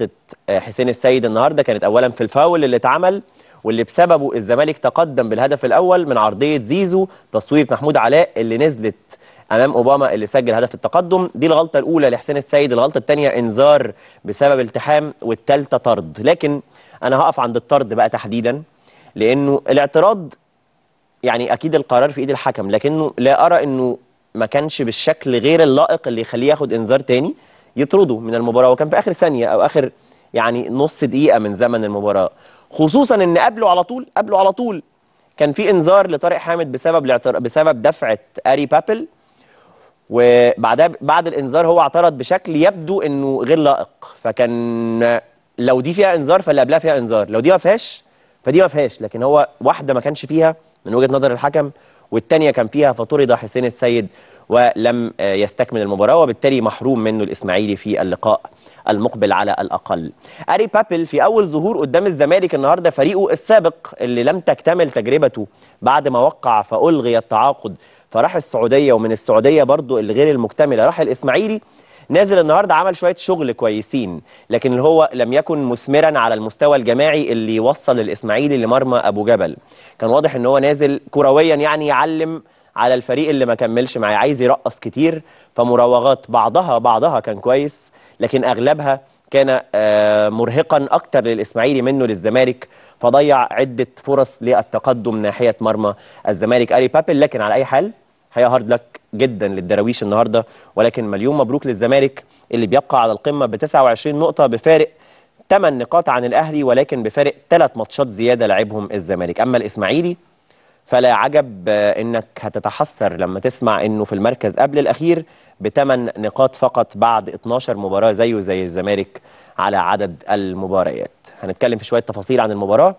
غلطه آه، حسين السيد النهارده كانت اولا في الفاول اللي اتعمل واللي بسببه الزمالك تقدم بالهدف الاول من عرضيه زيزو تصويب محمود علاء اللي نزلت امام اوباما اللي سجل هدف التقدم دي الغلطه الاولى لحسين السيد الغلطه الثانيه انذار بسبب التحام والثالثه طرد لكن انا هقف عند الطرد بقى تحديدا لانه الاعتراض يعني اكيد القرار في ايد الحكم لكنه لا ارى انه ما كانش بالشكل غير اللائق اللي يخليه ياخد انذار تاني يطردوا من المباراه وكان في اخر ثانيه او اخر يعني نص دقيقه من زمن المباراه خصوصا ان قبله على طول قبله على طول كان في انذار لطارق حامد بسبب بسبب دفعه اري بابل وبعدها بعد الانذار هو اعترض بشكل يبدو انه غير لائق فكان لو دي فيها انذار فاللي قبلها فيها انذار لو دي ما فيهاش فدي ما فيهاش لكن هو واحده ما كانش فيها من وجهه نظر الحكم والثانيه كان فيها فطرد حسين السيد ولم آه، يستكمل المباراة وبالتالي محروم منه الإسماعيلي في اللقاء المقبل على الأقل أري بابل في أول ظهور قدام الزمالك النهاردة فريقه السابق اللي لم تكتمل تجربته بعد ما وقع فألغي التعاقد فراح السعودية ومن السعودية برضو الغير المكتملة راح الإسماعيلي نازل النهارده عمل شويه شغل كويسين لكن هو لم يكن مثمرا على المستوى الجماعي اللي يوصل الاسماعيلي لمرمى ابو جبل كان واضح ان هو نازل كرويا يعني يعلم على الفريق اللي ما كملش معاه عايز يرقص كتير فمراوغات بعضها بعضها كان كويس لكن اغلبها كان آه، مرهقا اكتر للاسماعيلي منه للزمالك فضيع عده فرص للتقدم ناحيه مرمى الزمالك أري بابل لكن على اي حال هي هارد لك جدا للدراويش النهارده ولكن مليون مبروك للزمالك اللي بيبقى على القمه ب 29 نقطه بفارق 8 نقاط عن الاهلي ولكن بفارق 3 ماتشات زياده لعبهم الزمالك اما الاسماعيلي فلا عجب آه، انك هتتحسر لما تسمع انه في المركز قبل الاخير بثمان نقاط فقط بعد 12 مباراه زيه زي الزمالك على عدد المباريات هنتكلم في شويه تفاصيل عن المباراه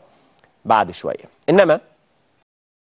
بعد شويه انما